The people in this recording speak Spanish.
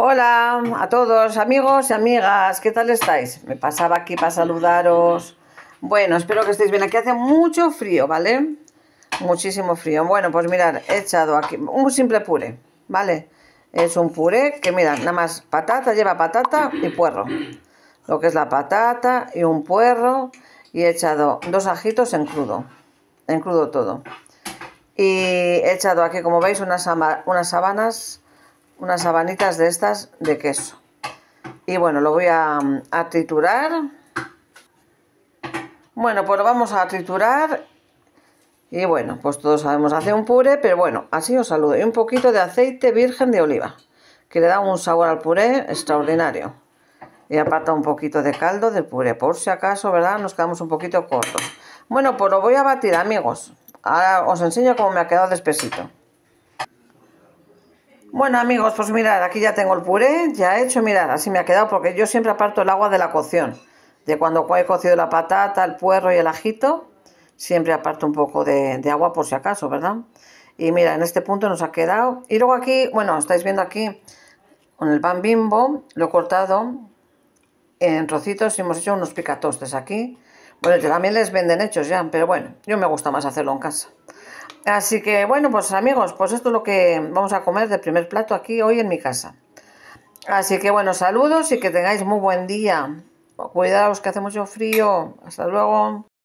Hola a todos, amigos y amigas, ¿qué tal estáis? Me pasaba aquí para saludaros. Bueno, espero que estéis bien. Aquí hace mucho frío, ¿vale? Muchísimo frío. Bueno, pues mirad, he echado aquí un simple puré, ¿vale? Es un puré que, mirad, nada más patata, lleva patata y puerro. Lo que es la patata y un puerro. Y he echado dos ajitos en crudo, en crudo todo. Y he echado aquí, como veis, unas, unas sabanas unas sabanitas de estas de queso. Y bueno, lo voy mm, a, triturar. Bueno, pues lo vamos a triturar. Y bueno, pues todos sabemos hacer un puré, pero bueno, así os saludo. Y un poquito de aceite virgen de oliva, que le da un sabor al puré extraordinario. Y aparta un poquito de caldo de puré, por si acaso, ¿verdad? Nos quedamos un poquito cortos. Bueno, pues lo voy a batir, amigos. Ahora os enseño cómo me ha quedado despesito. Bueno amigos, pues mirad, aquí ya tengo el puré, ya he hecho, mirad, así me ha quedado porque yo siempre aparto el agua de la cocción, de cuando he cocido la patata, el puerro y el ajito, siempre aparto un poco de, agua por si acaso, ¿verdad? Y mira, en este punto nos ha quedado, y luego aquí, bueno, estáis viendo aquí, con el pan bimbo, lo he cortado en rocitos y hemos hecho unos picatostes aquí, bueno, también les venden hechos ya, pero bueno, yo me gusta más hacerlo en casa. Así que bueno, pues amigos, pues esto es lo que vamos a comer de primer plato aquí hoy en mi casa. Así que bueno, saludos y que tengáis muy buen día. Cuidaos que hace mucho frío. Hasta luego.